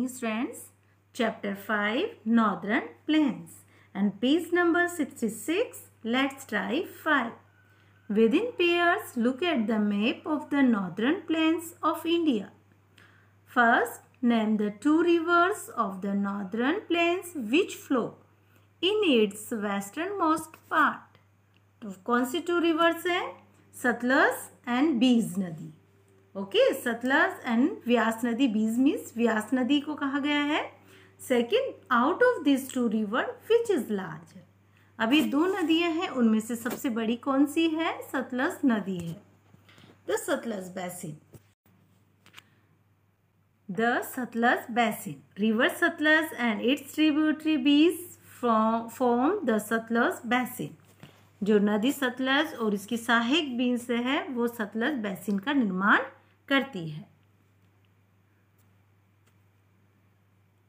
Morning Strands, Chapter 5 Northern Plains and page number 66. Let's try 5. Within pairs, look at the map of the northern plains of India. First, name the two rivers of the northern plains which flow in its westernmost part. तो कौन two rivers are eh? Satluj and Bees Nadi. Okay Satluj and Vyas नदी Beas means Vyas नदी को कहा गया है second out of this two river which is large अभी दो नदियां हैं उनमें से सबसे बड़ी कौन सी है सतलज नदी है the Satluj basin the Satluj basin river Satluj and its tributary Beas form the Satluj basin जो नदी सतलज और इसकी सहायक बीज से है वो सतलज बेसिन का निर्माण करती है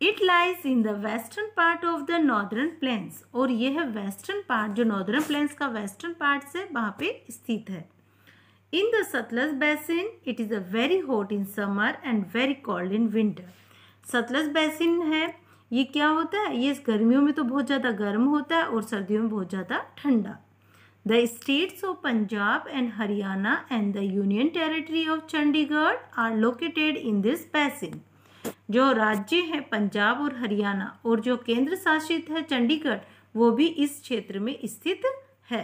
it lies in the western part of the northern plains और यह है वेस्टर्न पार्ट जो नॉर्दर्न प्लेन्स का वेस्टर्न पार्ट से वहां पे स्थित है in the Satluj basin it is a very hot in summer and very cold in winter Satluj basin है ये क्या होता है ये गर्मियों में तो बहुत ज़्यादा गर्म होता है और सर्दियों में बहुत ज़्यादा ठंडा The states of Punjab and Haryana and the Union Territory of Chandigarh are located in this basin. जो राज्य है पंजाब और हरियाणा और जो केंद्र शासित है चंडीगढ़ वो भी इस क्षेत्र में स्थित है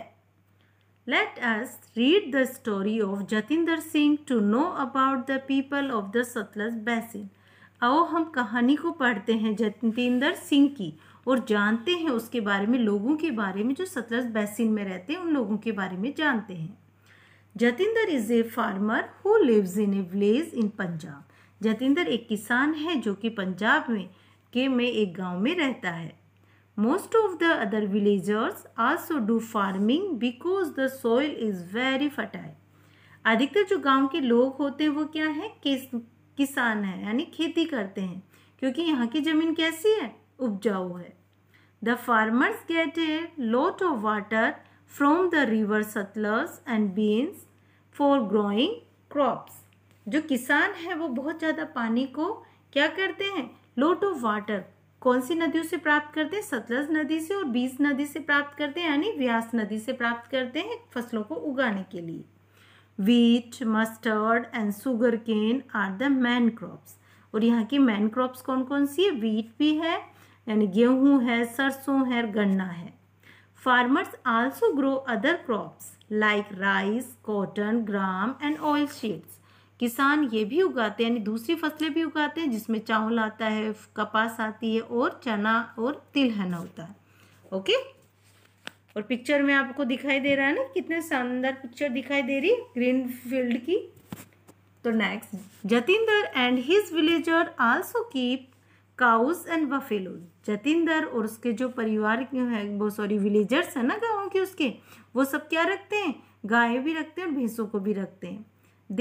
let us read the story of Jatinder Singh to know about the people of the Satluj basin आओ हम कहानी को पढ़ते हैं जतेंद्र सिंह की और जानते हैं उसके बारे में लोगों के बारे में जो सतरज बेसिन में रहते हैं उन लोगों के बारे में जानते हैं Jatinder is a farmer who lives in a village in Punjab Jatinder एक किसान है जो कि पंजाब में के में एक गांव में रहता है most of the other villagers also do farming because the soil is very fertile अधिकतर जो गांव के लोग होते हैं वो क्या है किस किसान है यानी खेती करते हैं क्योंकि यहाँ की ज़मीन कैसी है उपजाऊ है the farmers get a lot of water from the river Satluj and Beas for growing crops जो किसान है वो बहुत ज़्यादा पानी को क्या करते हैं लोट ऑफ वाटर कौन सी नदियों से प्राप्त करते हैं सतलज नदी से और बीस नदी से प्राप्त करते हैं यानी व्यास नदी से प्राप्त करते हैं फसलों को उगाने के लिए wheat mustard and sugarcane are the main crops और यहाँ की मैन क्रॉप्स कौन कौन सी है वीट भी है यानी गेहूँ है सरसों है गन्ना है farmers also grow other crops like rice cotton gram and oil seeds किसान ये भी उगाते हैं यानी दूसरी फसलें भी उगाते हैं जिसमें चावल आता है कपास आती है और चना और तिलहन होता है ओके okay? और पिक्चर में आपको दिखाई दे रहा है ना कितने शानदार पिक्चर दिखाई दे रही ग्रीन फील्ड की तो next Jatinder and his villager also keep cows and buffalo Jatinder और उसके जो परिवार है वो सॉरी विलेजर्स है ना गाँव के उसके वो सब क्या रखते हैं गाय भी रखते हैं और भैंसों को भी रखते हैं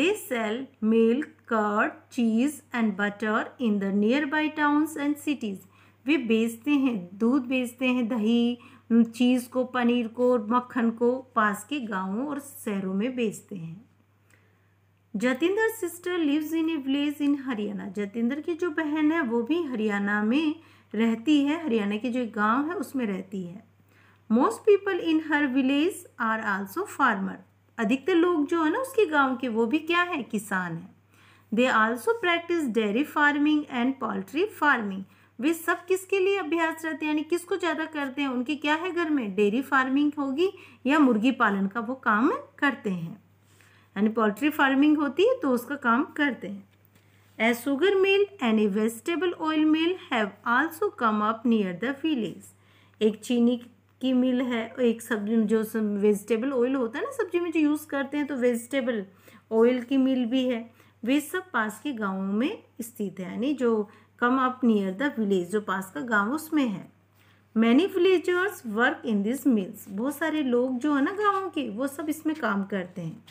they sell milk curd cheese and butter in the nearby towns and cities वे बेचते हैं दूध बेचते हैं दही चीज़ को पनीर को और मक्खन को पास के गांवों और शहरों में बेचते हैं Jatinder sister lives in a village in Haryana Jatinder की जो बहन है वो भी हरियाणा में रहती है हरियाणा के जो गाँव है उसमें रहती है most people in her village are also farmer अधिकतर लोग जो है ना उसके गांव के वो भी क्या है किसान है they also practise dairy farming and poultry farming वे सब किसके लिए अभ्यास रहते हैं यानी किसको ज़्यादा करते हैं उनकी क्या है घर में डेयरी फार्मिंग होगी या मुर्गी पालन का वो काम करते हैं यानी पोल्ट्री फार्मिंग होती है तो उसका काम करते हैं a sugar mill and a vegetable oil mill have also come up near the village. एक चीनी की मिल है एक सब्जी जो वेजिटेबल ऑयल होता है ना सब्जी में जो यूज़ करते हैं तो वेजिटेबल ऑयल की मिल भी है वे सब पास के गाँवों में स्थित है यानी जो come up near the village जो पास का गांव उसमें है many villagers work in this mills बहुत सारे लोग जो है ना गाँव के वो सब इसमें काम करते हैं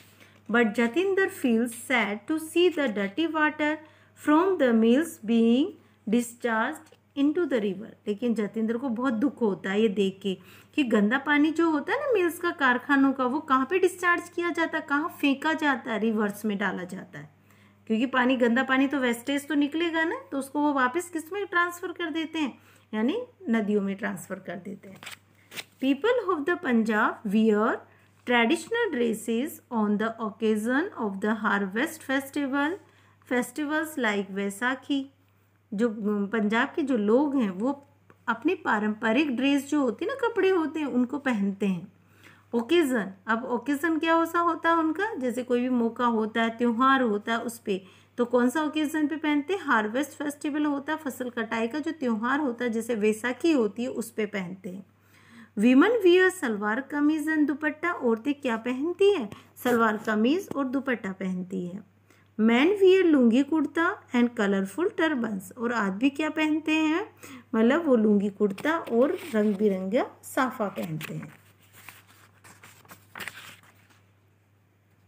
but Jatinder feels sad to see the dirty water from the mills being discharged into the river लेकिन जतिंदर को बहुत दुख होता है ये देख के कि गंदा पानी जो होता है ना मिल्स का कारखानों का वो कहाँ पे डिस्चार्ज किया जाता है कहाँ फेंका जाता है रिवर्स में डाला जाता है क्योंकि पानी गंदा पानी तो वेस्टेज तो निकलेगा ना तो उसको वो वापस किस में ट्रांसफ़र कर देते हैं यानी नदियों में ट्रांसफ़र कर देते हैं people of the Punjab wear traditional dresses on the occasion of the harvest festival festivals like Vaisakhi जो पंजाब के जो लोग हैं वो अपने पारंपरिक ड्रेस जो होती है ना कपड़े होते हैं उनको पहनते हैं ओकेज़न अब ओकेज़न क्या ऐसा होता है उनका जैसे कोई भी मौका होता है त्यौहार होता है उस पर तो कौन सा ओकेज़न पे पहनते हैं हार्वेस्ट फेस्टिवल होता है फसल कटाई का जो त्यौहार होता है जैसे वैसाखी होती है उस पर पहनते हैं वीमन वियर सलवार कमीज एंड दुपट्टा औरतें क्या पहनती हैं सलवार कमीज और दुपट्टा पहनती है man wear lungi kurta and colourful turbans और आदमी क्या पहनते हैं मतलब वो लुंगी कुर्ता और रंग बिरंगा साफा पहनते हैं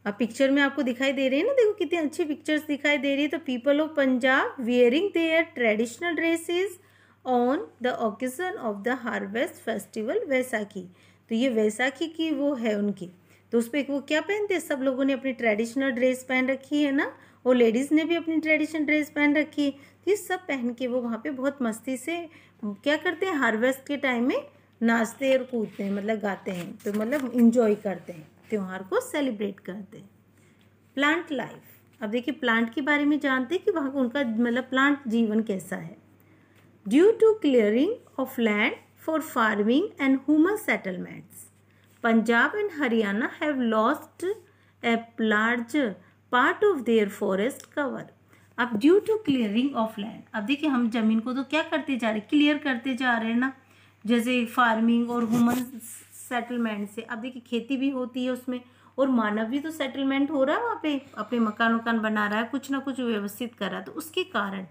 अब पिक्चर में आपको दिखाई दे रही है ना देखो कितनी अच्छी पिक्चर्स दिखाई दे रही है तो people of Punjab wearing their traditional dresses on the occasion of the harvest festival Vaisakhi तो ये वैसाखी की वो है उनकी तो उस पर वो क्या पहनते हैं सब लोगों ने अपनी ट्रेडिशनल ड्रेस पहन रखी है ना और लेडीज़ ने भी अपनी ट्रेडिशनल ड्रेस पहन रखी है तो ये सब पहन के वो वहाँ पे बहुत मस्ती से क्या करते हैं हार्वेस्ट के टाइम में नाचते और कूदते हैं मतलब गाते हैं तो मतलब इंजॉय करते हैं त्यौहार को सेलिब्रेट करते हैं प्लांट लाइफ अब देखिए प्लांट के बारे में जानते हैं कि वहाँ उनका मतलब प्लांट जीवन कैसा है due to clearing of land for farming and human settlements Punjab and Haryana have lost a large part of their forest cover अब due to clearing of land अब देखिए हम जमीन को तो क्या करते जा रहे क्लियर करते जा रहे हैं ना जैसे फार्मिंग और ह्यूमन सेटलमेंट से अब देखिए खेती भी होती है उसमें और मानव भी तो सेटलमेंट हो रहा है वहाँ पे अपने मकान वकान बना रहा है कुछ ना कुछ व्यवस्थित कर रहा है तो उसके कारण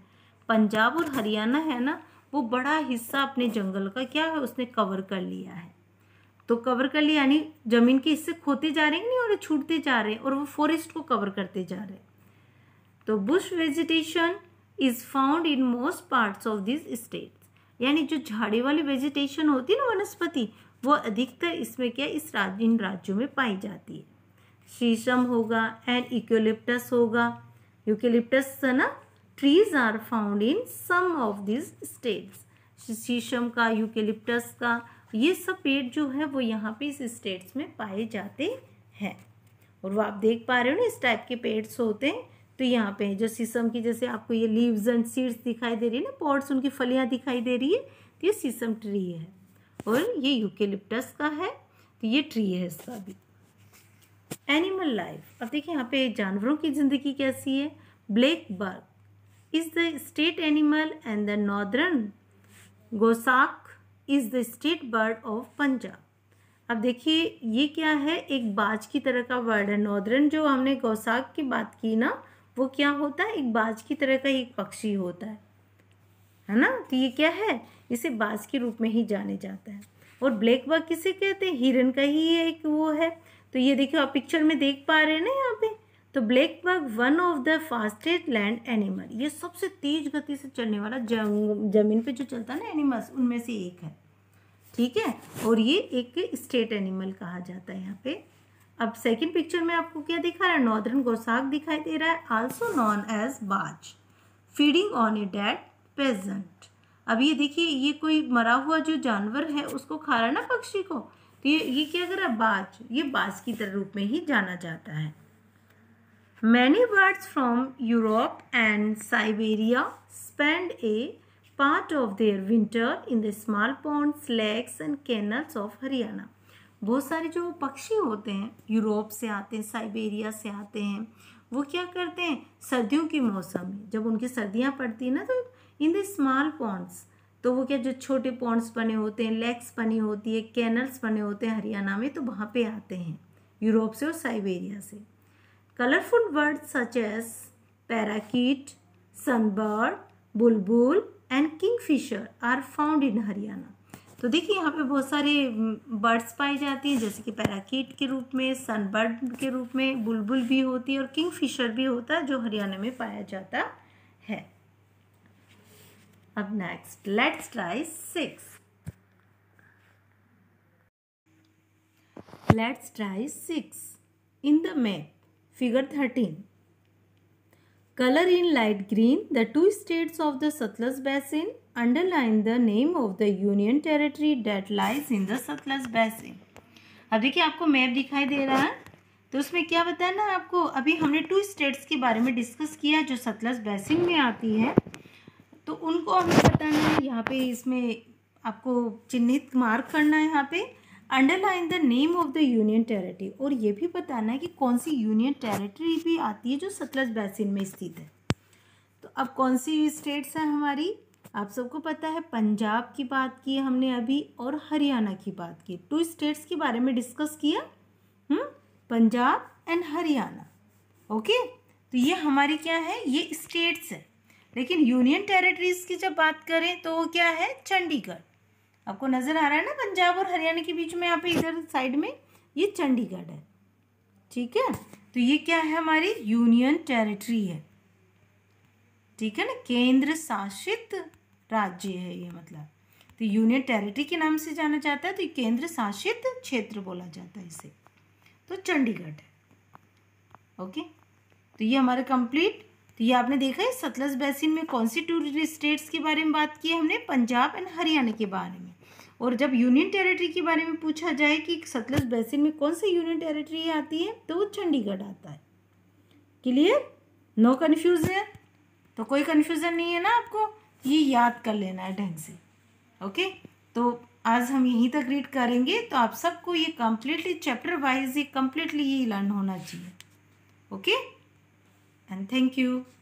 पंजाब और हरियाणा है ना वो बड़ा हिस्सा अपने जंगल का क्या है उसने कवर कर लिया है तो कवर कर लिया यानी ज़मीन के हिस्से खोते जा रहे हैं नहीं और छूटते जा रहे हैं और वो फॉरेस्ट को कवर करते जा रहे हैं तो bush vegetation is found in most parts of this states यानी जो झाड़ी वाली वेजिटेशन होती है ना वनस्पति वो अधिकतर इसमें क्या इस राज इन राज्यों में पाई जाती है शीशम होगा एंड इक्योलिप्टस होगा यूकेलिप्टस ना trees are found in some of this states शीशम का यूकेलिप्टस का ये सब पेड़ जो है वो यहाँ पे इस स्टेट्स में पाए जाते हैं और वो आप देख पा रहे हो ना इस टाइप के पेड़ होते हैं तो यहाँ पे जो सीसम की जैसे आपको ये लीव्स एंड सीड्स दिखाई दे रही है ना पॉड्स उनकी फलियाँ दिखाई दे रही है तो ये सीसम ट्री है और ये यूकेलिप्टस का है तो ये ट्री है इसका भी एनिमल लाइफ अब देखिए यहाँ पे जानवरों की ज़िंदगी कैसी है blackbuck is the state animal and the northern goshawk is the state bird of Punjab अब देखिए ये क्या है एक बाज की तरह का वर्ड है नॉर्दर्न जो हमने गौसाक की बात की ना वो क्या होता है एक बाज की तरह का एक पक्षी होता है है ना तो ये क्या है इसे बाज के रूप में ही जाने जाता है और ब्लैक बग किसे कहते हैं हिरन का ही एक वो है तो ये देखिए आप पिक्चर में देख पा रहे हैं ना यहाँ पे तो blackbuck one of the fastest land animal ये सबसे तेज गति से चलने वाला जमीन पे जो चलता है ना एनिमल्स उनमें से एक है ठीक है और ये एक स्टेट एनिमल कहा जाता है यहाँ पे अब सेकंड पिक्चर में आपको क्या दिखा रहा है नॉर्दर्न गोसाक दिखाई दे रहा है also known as baaz feeding on a dead pheasant अब ये देखिए ये कोई मरा हुआ जो जानवर है उसको खा रहा ना पक्षी को तो ये ये क्या कर रहा बाज ये बाज की तरह रूप में ही जाना जाता है many birds from Europe and Siberia spend a part of their winter in the small ponds lakes and canals of Haryana बहुत सारे जो पक्षी होते हैं यूरोप से आते हैं साइबेरिया से आते हैं वो क्या करते हैं सर्दियों के मौसम में जब उनकी सर्दियाँ पड़ती हैं ना तो इन द स्मॉल पॉन्ड्स तो वो क्या जो छोटे पॉन्ड्स बने होते हैं लेक्स बनी होती है कैनल्स बने होते हैं हरियाणा में तो वहाँ पे आते हैं यूरोप से और साइबेरिया से colourful bird such as parakeet sunbird bulbul and kingfisher are found in Haryana तो देखिए यहाँ पे बहुत सारे बर्ड्स पाई जाती हैं जैसे कि पैराकीट के रूप में सनबर्ड के रूप में बुलबुल भी होती है और किंगफिशर भी होता है जो हरियाणा में पाया जाता है अब next let's try six let's try six in the map figure thirteen colour in light green the two states of the Satluj basin underline the name of the union territory that lies in the Satluj basin अब देखिए आपको map दिखाई दे रहा है तो उसमें क्या बताया ना आपको अभी हमने टू स्टेट्स के बारे में डिस्कस किया जो सतलज बेसिन में आती है तो उनको हमें बताना है यहाँ पे इसमें आपको चिन्हित मार्क करना है यहाँ पे underline the name of the union territory और ये भी बताना है कि कौन सी यूनियन टेरेटरी भी आती है जो सतलज बेसिन में स्थित है तो अब कौन सी स्टेट्स हैं हमारी आप सबको पता है पंजाब की बात की हमने अभी और हरियाणा की बात की टू स्टेट्स के बारे में डिस्कस किया hmm Punjab and Haryana okay तो ये हमारी क्या है ये स्टेट्स है लेकिन यूनियन टेरिटरीज की जब बात करें तो वो क्या है चंडीगढ़ आपको नज़र आ रहा है ना पंजाब और हरियाणा के बीच में यहाँ पे इधर साइड में ये चंडीगढ़ है ठीक है तो ये क्या है हमारी यूनियन टेरिटरी है ठीक है ना केंद्र शासित राज्य है ये मतलब तो यूनियन टेरिटरी के नाम से जाना जाता है तो केंद्र शासित क्षेत्र बोला जाता है इसे तो चंडीगढ़ है ओके तो ये हमारा कंप्लीट तो ये आपने देखा है सतलज बेसिन में कौन सी टूरिस्ट स्टेट्स के बारे में बात की है हमने पंजाब एंड हरियाणा के बारे में और जब यूनियन टेरिटरी के बारे में पूछा जाए कि सतलज बेसिन में कौन सी यूनियन टेरिटरी आती है तो वो चंडीगढ़ आता है क्लियर नो कन्फ्यूजन तो कोई कन्फ्यूज़न नहीं है ना आपको ये याद कर लेना है ढंग से ओके तो आज हम यहीं तक रीड करेंगे तो आप सबको ये कम्प्लीटली चैप्टर वाइज ये कम्प्लीटली ये लर्न होना चाहिए ओके एंड थैंक यू